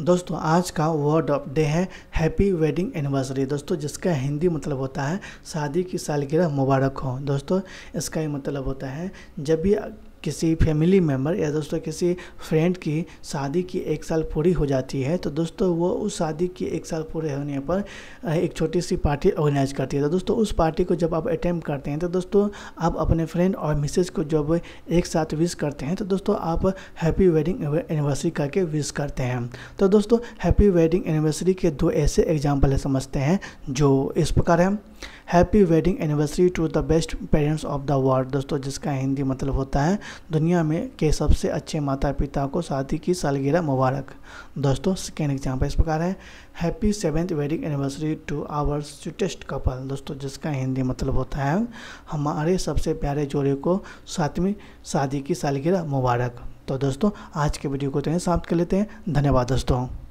दोस्तों आज का वर्ड ऑफ डे है हैप्पी वेडिंग एनिवर्सरी दोस्तों जिसका हिंदी मतलब होता है शादी की सालगिरह मुबारक हो दोस्तों इसका ही मतलब होता है जब भी किसी फैमिली मेम्बर या दोस्तों किसी फ्रेंड की शादी की एक साल पूरी हो जाती है तो दोस्तों वो उस शादी की एक साल पूरे होने पर एक छोटी सी पार्टी ऑर्गेनाइज करती है तो दोस्तों उस पार्टी को जब आप अटेम्प्ट करते हैं तो दोस्तों आप अपने फ्रेंड और मिसेज को जब एक साथ विश करते हैं तो दोस्तों आप हैप्पी वेडिंग एनिवर्सरी करके विश करते हैं तो दोस्तों हैप्पी वेडिंग एनिवर्सरी के दो ऐसे एग्जाम्पल समझते हैं जो इस प्रकार हैं happy wedding anniversary to the best parents of the world दोस्तों जिसका हिंदी मतलब होता है दुनिया में के सबसे अच्छे माता पिता को शादी की सालगिरह मुबारक दोस्तों सेकेंड एग्जाम्पल इस प्रकार है happy seventh wedding anniversary to our sweetest couple दोस्तों जिसका हिंदी मतलब होता है हमारे सबसे प्यारे जोड़े को सातवीं शादी की सालगिरह मुबारक तो दोस्तों आज के वीडियो को तो समाप्त कर लेते हैं धन्यवाद दोस्तों